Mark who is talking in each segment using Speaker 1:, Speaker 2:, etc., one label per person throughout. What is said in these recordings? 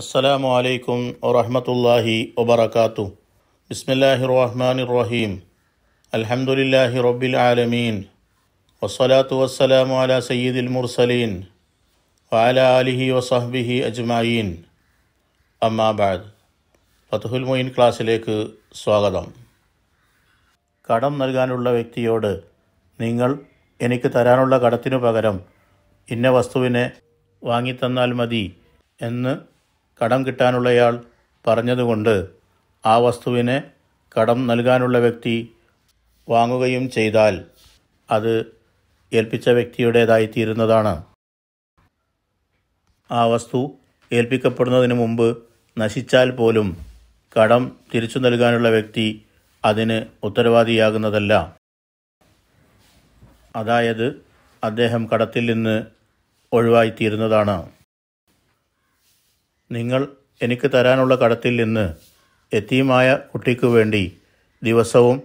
Speaker 1: അസ്സലാമു അലൈക്കും വറഹമത്തല്ലാഹി വബർക്കാത്തു ബിസ്മില്ലാഹി റഹ്മാൻ റഹീം അൽഹംദുലില്ലാഹി റബ്ബിൽ ആലമീൻ വസ്സലാത്തു വസ്സലാമു അല സയ്യിദിൽ മുർസലീൻ വാല അലിഹി വസഹ്ബിഹി അജ്മായീൻ അമ്മാബാദ് ഫത്തുഹുൽ മൊയിൻ ക്ലാസ്സിലേക്ക് സ്വാഗതം കടം നൽകാനുള്ള വ്യക്തിയോട് നിങ്ങൾ എനിക്ക് തരാനുള്ള കടത്തിനു പകരം ഇന്ന വസ്തുവിനെ വാങ്ങിത്തന്നാൽ മതി എന്ന് കടം കിട്ടാനുള്ളയാൾ പറഞ്ഞതുകൊണ്ട് ആ വസ്തുവിനെ കടം നൽകാനുള്ള വ്യക്തി വാങ്ങുകയും ചെയ്താൽ അത് ഏൽപ്പിച്ച വ്യക്തിയുടേതായിത്തീരുന്നതാണ് ആ വസ്തു ഏൽപ്പിക്കപ്പെടുന്നതിന് മുമ്പ് നശിച്ചാൽ പോലും കടം തിരിച്ചു നൽകാനുള്ള വ്യക്തി അതിന് ഉത്തരവാദിയാകുന്നതല്ല അതായത് അദ്ദേഹം കടത്തിൽ നിന്ന് ഒഴിവായിത്തീരുന്നതാണ് നിങ്ങൾ എനിക്ക് തരാനുള്ള കടത്തിൽ നിന്ന് എത്തിയുമായ കുട്ടിക്ക് വേണ്ടി ദിവസവും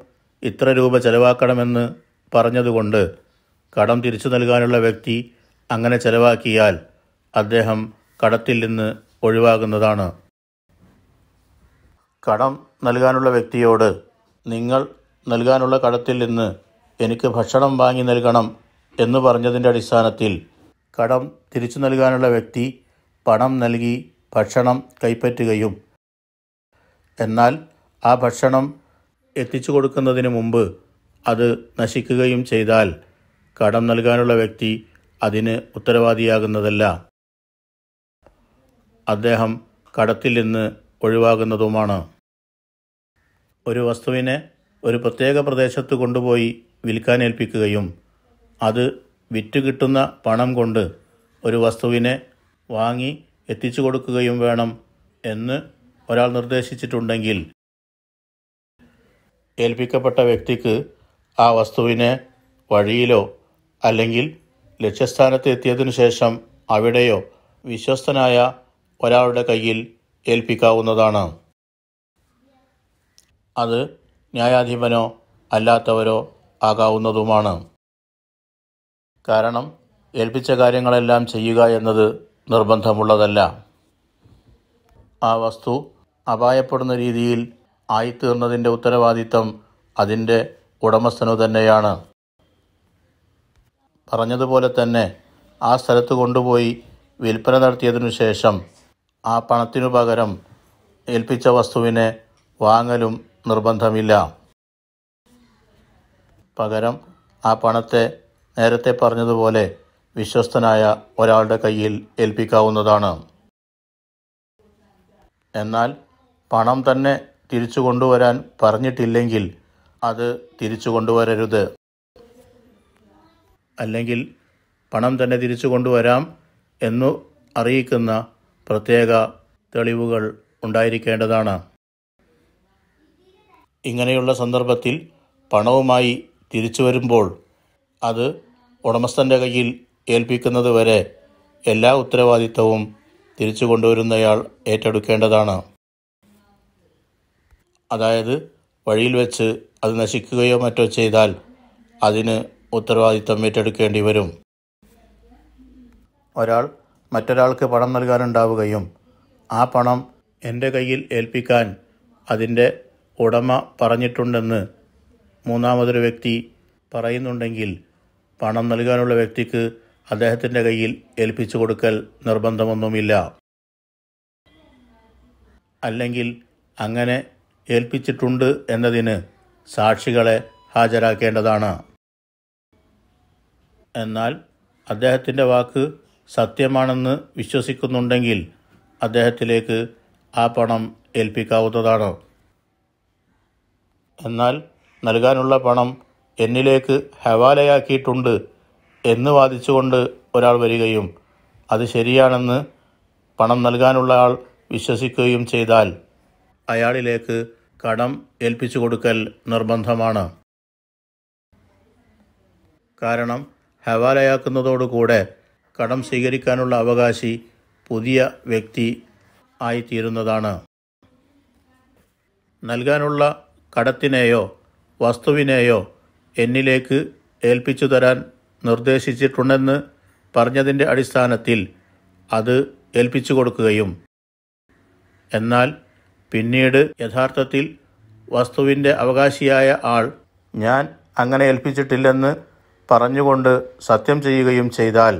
Speaker 1: ഇത്ര രൂപ ചെലവാക്കണമെന്ന് പറഞ്ഞതുകൊണ്ട് കടം തിരിച്ചു നൽകാനുള്ള വ്യക്തി അങ്ങനെ ചെലവാക്കിയാൽ അദ്ദേഹം കടത്തിൽ നിന്ന് ഒഴിവാകുന്നതാണ് കടം നൽകാനുള്ള വ്യക്തിയോട് നിങ്ങൾ നൽകാനുള്ള കടത്തിൽ നിന്ന് എനിക്ക് ഭക്ഷണം വാങ്ങി നൽകണം എന്ന് പറഞ്ഞതിൻ്റെ അടിസ്ഥാനത്തിൽ കടം തിരിച്ചു നൽകാനുള്ള വ്യക്തി പണം നൽകി ഭക്ഷണം കൈപ്പറ്റുകയും എന്നാൽ ആ ഭക്ഷണം എത്തിച്ചു കൊടുക്കുന്നതിന് മുമ്പ് അത് നശിക്കുകയും ചെയ്താൽ കടം നൽകാനുള്ള വ്യക്തി അതിന് ഉത്തരവാദിയാകുന്നതല്ല അദ്ദേഹം കടത്തിൽ നിന്ന് ഒഴിവാകുന്നതുമാണ് ഒരു വസ്തുവിനെ ഒരു പ്രത്യേക പ്രദേശത്ത് കൊണ്ടുപോയി വിൽക്കാനേൽപ്പിക്കുകയും അത് വിറ്റുകിട്ടുന്ന പണം കൊണ്ട് ഒരു വസ്തുവിനെ വാങ്ങി എത്തിച്ചു കൊടുക്കുകയും വേണം എന്ന് ഒരാൾ നിർദ്ദേശിച്ചിട്ടുണ്ടെങ്കിൽ ഏൽപ്പിക്കപ്പെട്ട വ്യക്തിക്ക് ആ വസ്തുവിനെ വഴിയിലോ അല്ലെങ്കിൽ ലക്ഷ്യസ്ഥാനത്ത് എത്തിയതിനു ശേഷം അവിടെയോ വിശ്വസ്തനായ ഒരാളുടെ കയ്യിൽ ഏൽപ്പിക്കാവുന്നതാണ് അത് ന്യായാധിപനോ അല്ലാത്തവരോ ആകാവുന്നതുമാണ് കാരണം ഏൽപ്പിച്ച കാര്യങ്ങളെല്ലാം ചെയ്യുക എന്നത് നിർബന്ധമുള്ളതല്ല ആ വസ്തു അപായപ്പെടുന്ന രീതിയിൽ ആയിത്തീർന്നതിൻ്റെ ഉത്തരവാദിത്തം അതിൻ്റെ ഉടമസ്ഥനു തന്നെയാണ് പറഞ്ഞതുപോലെ തന്നെ ആ സ്ഥലത്ത് കൊണ്ടുപോയി വിൽപ്പന നടത്തിയതിനു ശേഷം ആ പണത്തിനു പകരം ഏൽപ്പിച്ച വസ്തുവിനെ വാങ്ങലും നിർബന്ധമില്ല പകരം ആ പണത്തെ നേരത്തെ പറഞ്ഞതുപോലെ വിശ്വസ്തനായ ഒരാളുടെ കയ്യിൽ ഏൽപ്പിക്കാവുന്നതാണ് എന്നാൽ പണം തന്നെ തിരിച്ചു കൊണ്ടുവരാൻ പറഞ്ഞിട്ടില്ലെങ്കിൽ അത് തിരിച്ചു കൊണ്ടുവരരുത് അല്ലെങ്കിൽ പണം തന്നെ തിരിച്ചു കൊണ്ടുവരാം എന്നു അറിയിക്കുന്ന പ്രത്യേക തെളിവുകൾ ഉണ്ടായിരിക്കേണ്ടതാണ് ഇങ്ങനെയുള്ള സന്ദർഭത്തിൽ പണവുമായി തിരിച്ചു വരുമ്പോൾ അത് ഉടമസ്ഥൻ്റെ കയ്യിൽ ഏൽപ്പിക്കുന്നത് വരെ എല്ലാ ഉത്തരവാദിത്തവും തിരിച്ചു കൊണ്ടുവരുന്നയാൾ ഏറ്റെടുക്കേണ്ടതാണ് അതായത് വഴിയിൽ വെച്ച് അത് നശിക്കുകയോ മറ്റോ ചെയ്താൽ അതിന് ഉത്തരവാദിത്തം ഏറ്റെടുക്കേണ്ടി വരും ഒരാൾ മറ്റൊരാൾക്ക് പണം നൽകാനുണ്ടാവുകയും ആ പണം എൻ്റെ കയ്യിൽ ഏൽപ്പിക്കാൻ അതിൻ്റെ ഉടമ പറഞ്ഞിട്ടുണ്ടെന്ന് മൂന്നാമതൊരു വ്യക്തി പറയുന്നുണ്ടെങ്കിൽ പണം നൽകാനുള്ള വ്യക്തിക്ക് അദ്ദേഹത്തിൻ്റെ കയ്യിൽ ഏൽപ്പിച്ചു കൊടുക്കൽ നിർബന്ധമൊന്നുമില്ല അല്ലെങ്കിൽ അങ്ങനെ ഏൽപ്പിച്ചിട്ടുണ്ട് എന്നതിന് സാക്ഷികളെ ഹാജരാക്കേണ്ടതാണ് എന്നാൽ അദ്ദേഹത്തിൻ്റെ വാക്ക് സത്യമാണെന്ന് വിശ്വസിക്കുന്നുണ്ടെങ്കിൽ അദ്ദേഹത്തിലേക്ക് ആ പണം ഏൽപ്പിക്കാവുന്നതാണ് എന്നാൽ നൽകാനുള്ള പണം എന്നിലേക്ക് ഹവാലയാക്കിയിട്ടുണ്ട് എന്ന് വാദിച്ചുകൊണ്ട് ഒരാൾ വരികയും അത് ശരിയാണെന്ന് പണം നൽകാനുള്ള ആൾ വിശ്വസിക്കുകയും ചെയ്താൽ അയാളിലേക്ക് കടം ഏൽപ്പിച്ചു കൊടുക്കൽ നിർബന്ധമാണ് കാരണം ഹവാലയാക്കുന്നതോടുകൂടെ കടം സ്വീകരിക്കാനുള്ള അവകാശി പുതിയ വ്യക്തി ആയിത്തീരുന്നതാണ് നൽകാനുള്ള കടത്തിനെയോ വസ്തുവിനെയോ എന്നിലേക്ക് ഏൽപ്പിച്ചു തരാൻ നിർദ്ദേശിച്ചിട്ടുണ്ടെന്ന് പറഞ്ഞതിൻ്റെ അടിസ്ഥാനത്തിൽ അത് ഏൽപ്പിച്ചു കൊടുക്കുകയും എന്നാൽ പിന്നീട് യഥാർത്ഥത്തിൽ വസ്തുവിൻ്റെ അവകാശിയായ ആൾ ഞാൻ അങ്ങനെ ഏൽപ്പിച്ചിട്ടില്ലെന്ന് പറഞ്ഞുകൊണ്ട് സത്യം ചെയ്യുകയും ചെയ്താൽ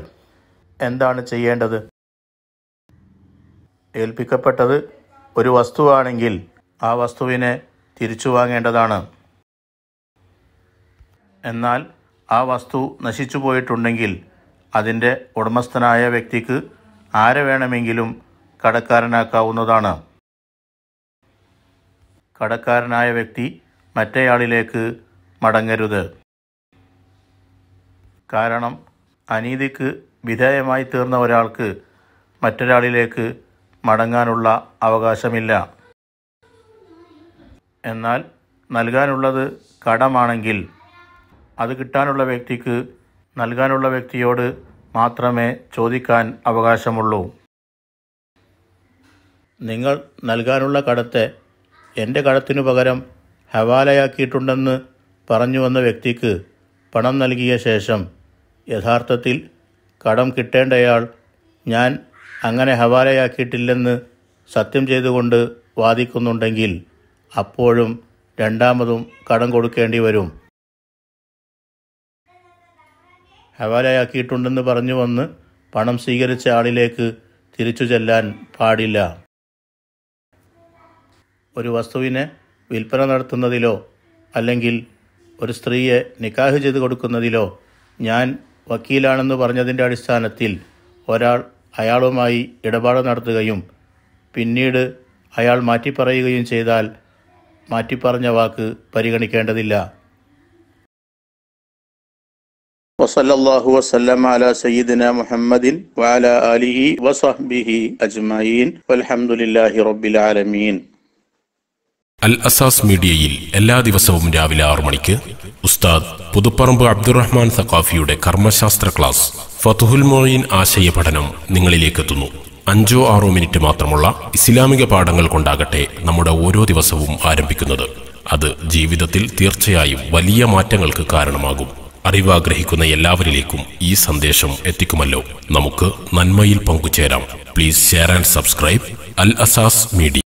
Speaker 1: എന്താണ് ചെയ്യേണ്ടത് ഏൽപ്പിക്കപ്പെട്ടത് ഒരു വസ്തുവാണെങ്കിൽ ആ വസ്തുവിനെ തിരിച്ചു വാങ്ങേണ്ടതാണ് എന്നാൽ ആ വസ്തു നശിച്ചു പോയിട്ടുണ്ടെങ്കിൽ അതിൻ്റെ ഉടമസ്ഥനായ വ്യക്തിക്ക് ആരെ വേണമെങ്കിലും കടക്കാരനാക്കാവുന്നതാണ് കടക്കാരനായ വ്യക്തി മറ്റേയാളിലേക്ക് മടങ്ങരുത് കാരണം അനീതിക്ക് വിധേയമായി തീർന്ന ഒരാൾക്ക് മറ്റൊരാളിലേക്ക് മടങ്ങാനുള്ള അവകാശമില്ല എന്നാൽ നൽകാനുള്ളത് കടമാണെങ്കിൽ അത് കിട്ടാനുള്ള വ്യക്തിക്ക് നൽകാനുള്ള വ്യക്തിയോട് മാത്രമേ ചോദിക്കാൻ അവകാശമുള്ളൂ നിങ്ങൾ നൽകാനുള്ള കടത്തെ എൻ്റെ കടത്തിനു പകരം ഹവാലയാക്കിയിട്ടുണ്ടെന്ന് പറഞ്ഞു വന്ന വ്യക്തിക്ക് പണം നൽകിയ ശേഷം യഥാർത്ഥത്തിൽ കടം കിട്ടേണ്ടയാൾ ഞാൻ അങ്ങനെ ഹവാലയാക്കിയിട്ടില്ലെന്ന് സത്യം ചെയ്തുകൊണ്ട് വാദിക്കുന്നുണ്ടെങ്കിൽ അപ്പോഴും രണ്ടാമതും കടം കൊടുക്കേണ്ടി വരും ഹവാലയാക്കിയിട്ടുണ്ടെന്ന് പറഞ്ഞു വന്ന് പണം സ്വീകരിച്ച ആളിലേക്ക് തിരിച്ചു ചെല്ലാൻ പാടില്ല ഒരു വസ്തുവിനെ വിൽപ്പന നടത്തുന്നതിലോ അല്ലെങ്കിൽ ഒരു സ്ത്രീയെ നിക്കാഹ് ചെയ്ത് കൊടുക്കുന്നതിലോ ഞാൻ വക്കീലാണെന്ന് പറഞ്ഞതിൻ്റെ അടിസ്ഥാനത്തിൽ ഒരാൾ അയാളുമായി ഇടപാട് നടത്തുകയും പിന്നീട് അയാൾ മാറ്റിപ്പറയുകയും ചെയ്താൽ മാറ്റിപ്പറഞ്ഞ വാക്ക് പരിഗണിക്കേണ്ടതില്ല وصلى الله وسلم على سيدنا محمد وعلى آله وصحبه أجمعين والحمد لله رب العالمين الأساس ميديا അൽ അസാസ് أرمانيك أستاذ بدوبرمب عبد الرحمن ثقافي ഉസ്താദ് പുതുപ്പറമ്പ് شاستر كلاس കർമ്മശാസ്ത്ര المعين آشي يبتنم ننجل إليك تنو അഞ്ചോ ആറോ മിനിറ്റ് മാത്രമുള്ള ഇസ്ലാമിക പാഠങ്ങൾ കൊണ്ടാകട്ടെ നമ്മുടെ ഓരോ ദിവസവും ആരംഭിക്കുന്നത് അത് ജീവിതത്തിൽ തീർച്ചയായും വലിയ മാറ്റങ്ങൾക്ക് കാരണമാകും അറിവാഗ്രഹിക്കുന്ന എല്ലാവരിലേക്കും ഈ സന്ദേശം എത്തിക്കുമല്ലോ നമുക്ക് നന്മയിൽ പങ്കുചേരാം please share and subscribe Al Asas media